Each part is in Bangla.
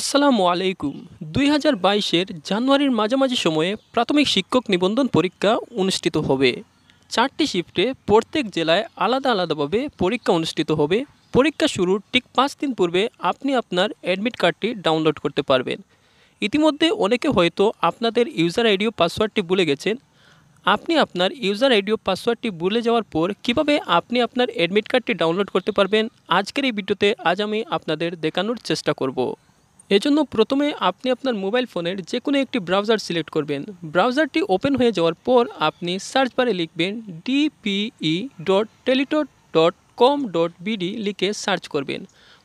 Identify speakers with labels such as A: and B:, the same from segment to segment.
A: আসসালামু আলাইকুম দুই হাজার বাইশের জানুয়ারির মাঝামাঝি সময়ে প্রাথমিক শিক্ষক নিবন্ধন পরীক্ষা অনুষ্ঠিত হবে চারটি শিফটে প্রত্যেক জেলায় আলাদা আলাদাভাবে পরীক্ষা অনুষ্ঠিত হবে পরীক্ষা শুরুর ঠিক পাঁচ দিন পূর্বে আপনি আপনার অ্যাডমিট কার্ডটি ডাউনলোড করতে পারবেন ইতিমধ্যে অনেকে হয়তো আপনাদের ইউজার আইডিও পাসওয়ার্ডটি ভুলে গেছেন আপনি আপনার ইউজার আইডিও পাসওয়ার্ডটি ভুলে যাওয়ার পর কিভাবে আপনি আপনার অ্যাডমিট কার্ডটি ডাউনলোড করতে পারবেন আজকের এই ভিডিওতে আজ আমি আপনাদের দেখানোর চেষ্টা করব এজন্য প্রথমে আপনি আপনার মোবাইল ফোনের যে কোনো একটি ব্রাউজার সিলেক্ট করবেন ব্রাউজারটি ওপেন হয়ে যাওয়ার পর আপনি সার্চ বারে লিখবেন DPE dot teletalk dot com dot BD লিখে সার্চ করবেন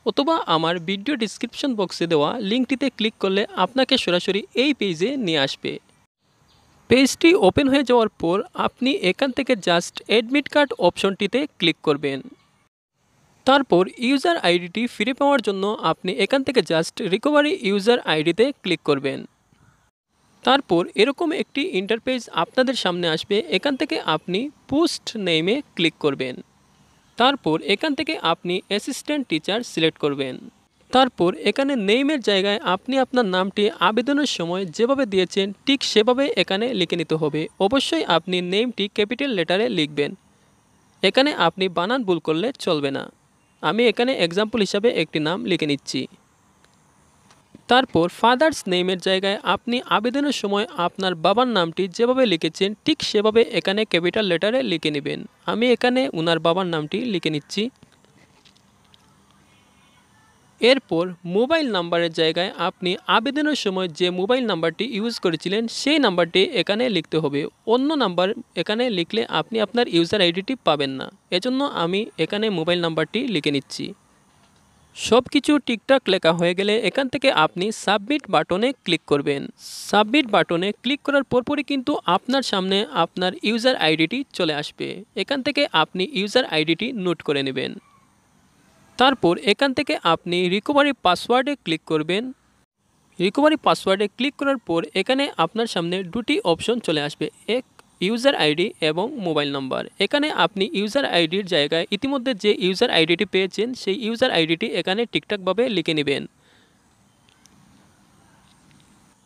A: অথবা আমার ভিডিও ডিসক্রিপশন বক্সে দেওয়া লিঙ্কটিতে ক্লিক করলে আপনাকে সরাসরি এই পেজে নিয়ে আসবে পেজটি ওপেন হয়ে যাওয়ার পর আপনি এখান থেকে জাস্ট অ্যাডমিট কার্ড অপশনটিতে ক্লিক করবেন তারপর ইউজার আইডিটি ফিরে পাওয়ার জন্য আপনি এখান থেকে জাস্ট রিকভারি ইউজার আইডিতে ক্লিক করবেন তারপর এরকম একটি ইন্টারপেজ আপনাদের সামনে আসবে এখান থেকে আপনি পোস্ট নেমে ক্লিক করবেন তারপর এখান থেকে আপনি অ্যাসিস্ট্যান্ট টিচার সিলেক্ট করবেন তারপর এখানে নেইমের জায়গায় আপনি আপনার নামটি আবেদনের সময় যেভাবে দিয়েছেন ঠিক সেভাবে এখানে লিখে নিতে হবে অবশ্যই আপনি নেমটি ক্যাপিটাল লেটারে লিখবেন এখানে আপনি বানান ভুল করলে চলবে না আমি এখানে এক্সাম্পল হিসাবে একটি নাম লিখে নিচ্ছি তারপর ফাদার্স নেমের জায়গায় আপনি আবেদনের সময় আপনার বাবার নামটি যেভাবে লিখেছেন ঠিক সেভাবে এখানে ক্যাপিটাল লেটারে লিখে নেবেন আমি এখানে ওনার বাবার নামটি লিখে নিচ্ছি এরপর মোবাইল নাম্বারের জায়গায় আপনি আবেদনের সময় যে মোবাইল নাম্বারটি ইউজ করেছিলেন সেই নাম্বারটি এখানে লিখতে হবে অন্য নাম্বার এখানে লিখলে আপনি আপনার ইউজার আইডিটি পাবেন না এজন্য আমি এখানে মোবাইল নাম্বারটি লিখে নিচ্ছি সব কিছু ঠিকঠাক লেখা হয়ে গেলে এখান থেকে আপনি সাবমিট বাটনে ক্লিক করবেন সাবমিট বাটনে ক্লিক করার পরপরই কিন্তু আপনার সামনে আপনার ইউজার আইডিটি চলে আসবে এখান থেকে আপনি ইউজার আইডিটি নোট করে নেবেন তারপর এখান থেকে আপনি রিকভারি পাসওয়ার্ডে ক্লিক করবেন রিকভারি পাসওয়ার্ডে ক্লিক করার পর এখানে আপনার সামনে দুটি অপশন চলে আসবে এক ইউজার আইডি এবং মোবাইল নাম্বার এখানে আপনি ইউজার আইডির জায়গায় ইতিমধ্যে যে ইউজার আইডিটি পেয়েছেন সেই ইউজার আইডিটি এখানে ঠিকঠাকভাবে লিখে নেবেন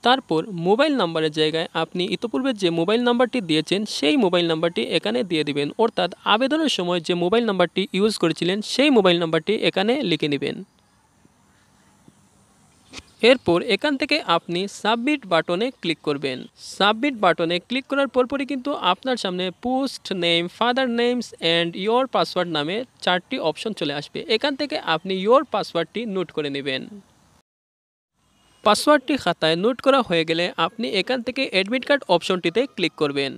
A: তারপর মোবাইল নাম্বারের জায়গায় আপনি ইতোপূর্বে যে মোবাইল নাম্বারটি দিয়েছেন সেই মোবাইল নাম্বারটি এখানে দিয়ে দিবেন অর্থাৎ আবেদনের সময় যে মোবাইল নাম্বারটি ইউজ করেছিলেন সেই মোবাইল নাম্বারটি এখানে লিখে নেবেন এরপর এখান থেকে আপনি সাবমিট বাটনে ক্লিক করবেন সাবমিট বাটনে ক্লিক করার পরপরই কিন্তু আপনার সামনে post name father names and your password নামে চারটি অপশন চলে আসবে এখান থেকে আপনি ইয়োর পাসওয়ার্ডটি নোট করে নেবেন পাসওয়ার্ডটি খাতায় নোট করা হয়ে গেলে আপনি এখান থেকে অ্যাডমিট কার্ড অপশনটিতে ক্লিক করবেন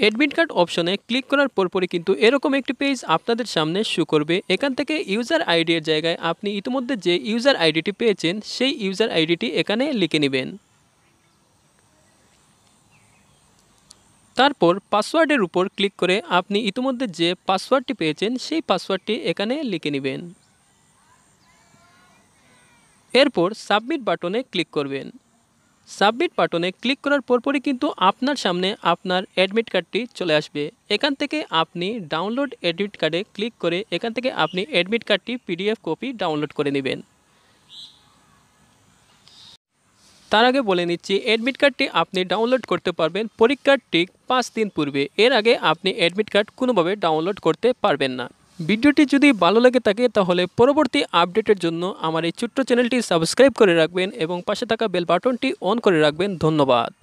A: অ্যাডমিট কার্ড অপশনে ক্লিক করার পরপরই কিন্তু এরকম একটি পেজ আপনাদের সামনে শু করবে এখান থেকে ইউজার আইডির জায়গায় আপনি ইতিমধ্যে যে ইউজার আইডিটি পেয়েছেন সেই ইউজার আইডিটি এখানে লিখে নেবেন তারপর পাসওয়ার্ডের উপর ক্লিক করে আপনি ইতিমধ্যে যে পাসওয়ার্ডটি পেয়েছেন সেই পাসওয়ার্ডটি এখানে লিখে নেবেন এরপর সাবমিট বাটনে ক্লিক করবেন সাবমিট বাটনে ক্লিক করার পরপরই কিন্তু আপনার সামনে আপনার অ্যাডমিট কার্ডটি চলে আসবে এখান থেকে আপনি ডাউনলোড অ্যাডমিট কার্ডে ক্লিক করে এখান থেকে আপনি অ্যাডমিট কার্ডটি পিডিএফ কপি ডাউনলোড করে নেবেন তার আগে বলে নিচ্ছি অ্যাডমিট কার্ডটি আপনি ডাউনলোড করতে পারবেন পরীক্ষার ঠিক পাঁচ দিন পূর্বে এর আগে আপনি অ্যাডমিট কার্ড কোনোভাবে ডাউনলোড করতে পারবেন না ভিডিওটি যদি ভালো লাগে থাকে তাহলে পরবর্তী আপডেটের জন্য আমার এই ছোট্ট চ্যানেলটি সাবস্ক্রাইব করে রাখবেন এবং পাশে থাকা বেল বাটনটি অন করে রাখবেন ধন্যবাদ